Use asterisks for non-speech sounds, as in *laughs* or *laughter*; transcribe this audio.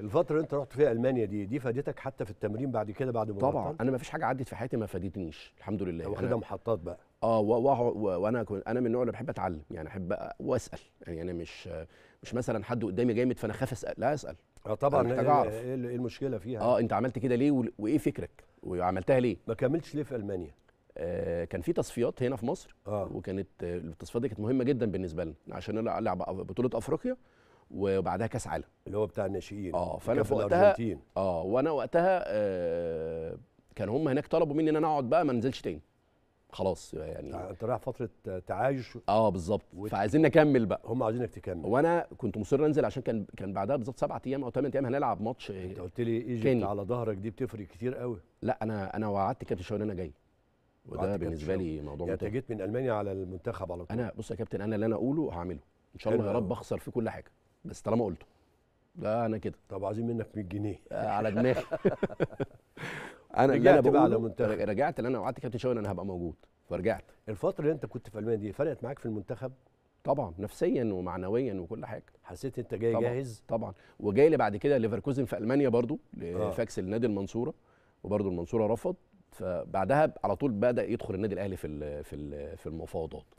الفتره اللي انت رحت فيها المانيا دي دي فادتك حتى في التمرين بعد كده بعد ما طبعا انا ما فيش حاجه عدت في حياتي ما فادتنيش الحمد لله واخدها محطات بقى اه وانا انا من النوع اللي بحب اتعلم يعني احب واسال يعني انا مش مش مثلا حد قدامي جامد فانا خاف اسال لا اسال اه طبعا محتاج إيه اعرف إيه, ايه المشكله فيها اه انت عملت كده ليه وايه فكرك وعملتها ليه ما كملتش ليه في المانيا آه كان في تصفيات هنا في مصر آه. وكانت التصفيات دي كانت مهمه جدا بالنسبه لنا عشان نلعب بطوله افريقيا وبعدها كاس عالم اللي هو بتاع الناشئين اه فانا في وقتها اه وانا وقتها آه، كان هم هناك طلبوا مني ان انا اقعد بقى ما انزلش تاني خلاص يعني آه، انت رايح فتره تعايش اه بالظبط فعايزين نكمل بقى هم عايزينك تكمل وانا كنت مصر انزل عشان كان كان بعدها بالظبط سبعة ايام او ثمان ايام هنلعب ماتش انت قلت لي ايجيبت على ظهرك دي بتفرق كتير قوي لا انا انا وعدت كابتن شاور انا جاي وده بالنسبه لي موضوع يعني انت جيت من المانيا على المنتخب على طول انا بص يا كابتن انا اللي انا اقوله هعمله ان شاء الله يا رب اخسر في كل حاجه بس طالما قلته لا انا كده طب عايزين منك 100 جنيه آه، على دماغي *laughs* انا اللي انا بقى على منتخب رجعت اللي انا وقعدت كابتن شاور انا هبقى موجود فرجعت الفتره اللي انت كنت في المانيا دي فرقت معاك في المنتخب طبعا نفسيا ومعنويا وكل حاجه حسيت انت جاي طبعًا جاهز طبعا وجاي لي بعد كده ليفركوزن في المانيا برضو آه. لفاكس آه. النادي المنصوره وبرضو المنصوره رفض فبعدها على طول بدا يدخل النادي الاهلي في في المفاوضات